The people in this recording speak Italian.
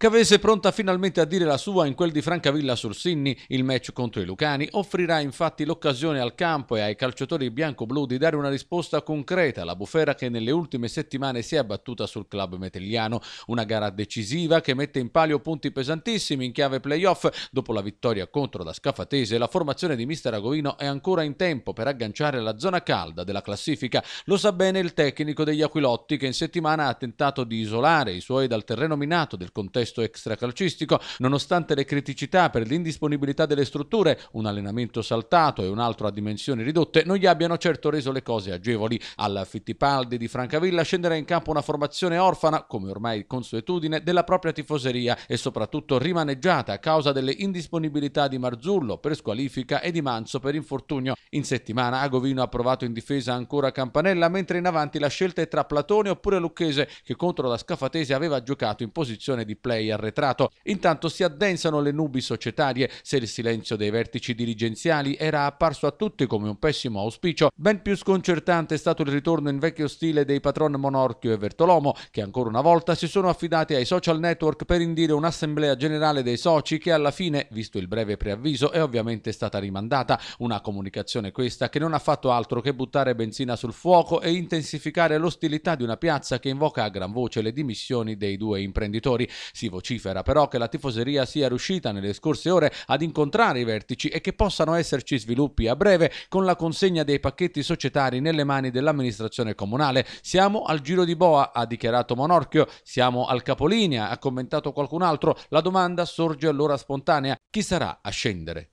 Cavese pronta finalmente a dire la sua in quel di Francavilla sul Sinni, il match contro i Lucani, offrirà infatti l'occasione al campo e ai calciatori bianco-blu di dare una risposta concreta alla bufera che nelle ultime settimane si è abbattuta sul club metelliano, una gara decisiva che mette in palio punti pesantissimi in chiave playoff, dopo la vittoria contro la Scafatese la formazione di mister Agoino è ancora in tempo per agganciare la zona calda della classifica, lo sa bene il tecnico degli Aquilotti che in settimana ha tentato di isolare i suoi dal terreno minato del contesto contesto extracalcistico, nonostante le criticità per l'indisponibilità delle strutture, un allenamento saltato e un altro a dimensioni ridotte, non gli abbiano certo reso le cose agevoli. Alla Fittipaldi di Francavilla scenderà in campo una formazione orfana, come ormai consuetudine, della propria tifoseria e soprattutto rimaneggiata a causa delle indisponibilità di Marzullo per squalifica e di Manzo per infortunio. In settimana Agovino ha provato in difesa ancora Campanella, mentre in avanti la scelta è tra Platone oppure Lucchese, che contro la Scafatese aveva giocato in posizione di play 6 arretrato. Intanto si addensano le nubi societarie. Se il silenzio dei vertici dirigenziali era apparso a tutti come un pessimo auspicio, ben più sconcertante è stato il ritorno in vecchio stile dei patron Monorchio e Vertolomo, che ancora una volta si sono affidati ai social network per indire un'assemblea generale dei soci che alla fine, visto il breve preavviso, è ovviamente stata rimandata. Una comunicazione questa che non ha fatto altro che buttare benzina sul fuoco e intensificare l'ostilità di una piazza che invoca a gran voce le dimissioni dei due imprenditori. Si vocifera però che la tifoseria sia riuscita nelle scorse ore ad incontrare i vertici e che possano esserci sviluppi a breve con la consegna dei pacchetti societari nelle mani dell'amministrazione comunale. Siamo al giro di boa, ha dichiarato Monorchio, siamo al capolinea, ha commentato qualcun altro. La domanda sorge allora spontanea, chi sarà a scendere?